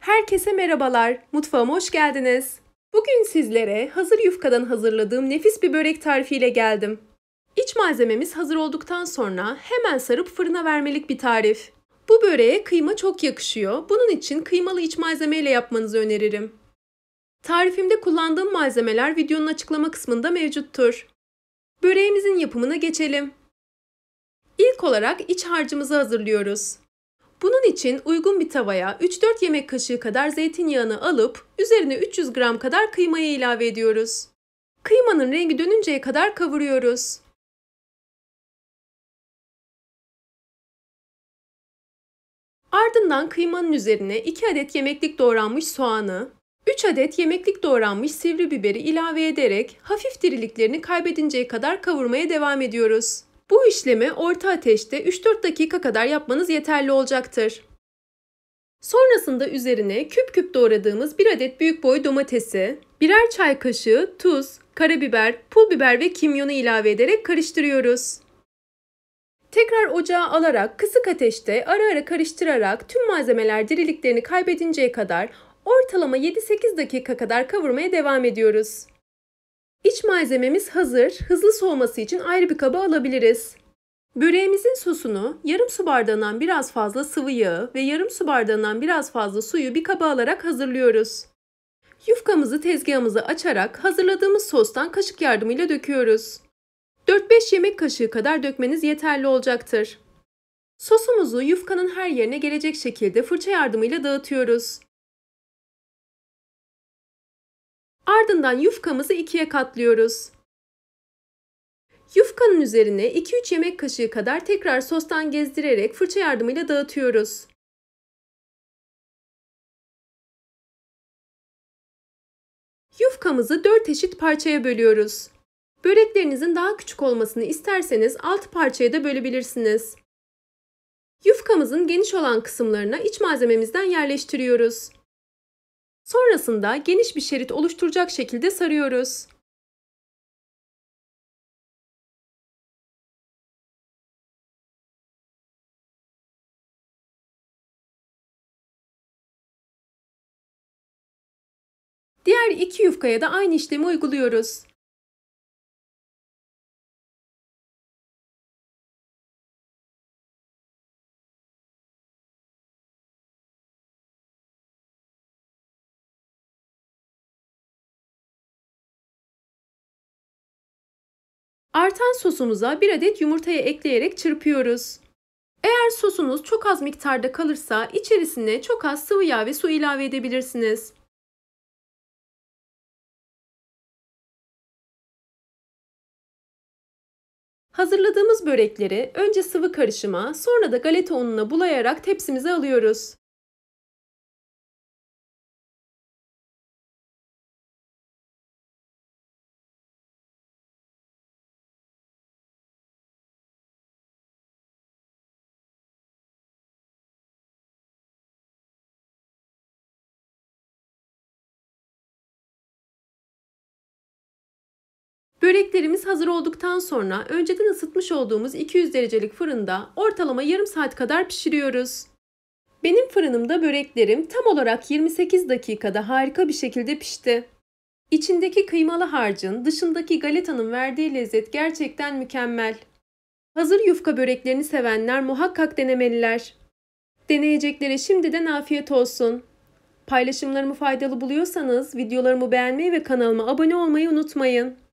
Herkese merhabalar, mutfağıma hoş geldiniz. Bugün sizlere hazır yufkadan hazırladığım nefis bir börek tarifiyle geldim. İç malzememiz hazır olduktan sonra hemen sarıp fırına vermelik bir tarif. Bu böreğe kıyma çok yakışıyor, bunun için kıymalı iç malzemeyle yapmanızı öneririm. Tarifimde kullandığım malzemeler videonun açıklama kısmında mevcuttur. Böreğimizin yapımına geçelim. İlk olarak iç harcımızı hazırlıyoruz. Bunun için uygun bir tavaya 3-4 yemek kaşığı kadar zeytinyağını alıp üzerine 300 gram kadar kıymayı ilave ediyoruz. Kıymanın rengi dönünceye kadar kavuruyoruz. Ardından kıymanın üzerine 2 adet yemeklik doğranmış soğanı, 3 adet yemeklik doğranmış sivri biberi ilave ederek hafif diriliklerini kaybedinceye kadar kavurmaya devam ediyoruz. Bu işlemi orta ateşte 3-4 dakika kadar yapmanız yeterli olacaktır. Sonrasında üzerine küp küp doğradığımız bir adet büyük boy domatesi, birer çay kaşığı tuz, karabiber, pul biber ve kimyonu ilave ederek karıştırıyoruz. Tekrar ocağa alarak kısık ateşte ara ara karıştırarak tüm malzemeler diriliklerini kaybedinceye kadar ortalama 7-8 dakika kadar kavurmaya devam ediyoruz. İç malzememiz hazır. Hızlı soğuması için ayrı bir kaba alabiliriz. Böreğimizin sosunu yarım su bardağından biraz fazla sıvı yağı ve yarım su bardağından biraz fazla suyu bir kaba alarak hazırlıyoruz. Yufkamızı tezgahımıza açarak hazırladığımız sostan kaşık yardımıyla döküyoruz. 4-5 yemek kaşığı kadar dökmeniz yeterli olacaktır. Sosumuzu yufkanın her yerine gelecek şekilde fırça yardımıyla dağıtıyoruz. Ardından yufkamızı ikiye katlıyoruz. Yufkanın üzerine 2-3 yemek kaşığı kadar tekrar sostan gezdirerek fırça yardımıyla dağıtıyoruz. Yufkamızı 4 eşit parçaya bölüyoruz. Böreklerinizin daha küçük olmasını isterseniz alt parçaya da bölebilirsiniz. Yufkamızın geniş olan kısımlarına iç malzememizden yerleştiriyoruz. Sonrasında geniş bir şerit oluşturacak şekilde sarıyoruz. Diğer iki yufkaya da aynı işlemi uyguluyoruz. Artan sosumuza bir adet yumurtayı ekleyerek çırpıyoruz. Eğer sosunuz çok az miktarda kalırsa içerisine çok az sıvı yağ ve su ilave edebilirsiniz. Hazırladığımız börekleri önce sıvı karışıma, sonra da galeta ununa bulayarak tepsimize alıyoruz. Böreklerimiz hazır olduktan sonra önceden ısıtmış olduğumuz 200 derecelik fırında ortalama yarım saat kadar pişiriyoruz. Benim fırınımda böreklerim tam olarak 28 dakikada harika bir şekilde pişti. İçindeki kıymalı harcın, dışındaki galetanın verdiği lezzet gerçekten mükemmel. Hazır yufka böreklerini sevenler muhakkak denemeliler. Deneyeceklere şimdiden afiyet olsun. Paylaşımlarımı faydalı buluyorsanız videolarımı beğenmeyi ve kanalıma abone olmayı unutmayın.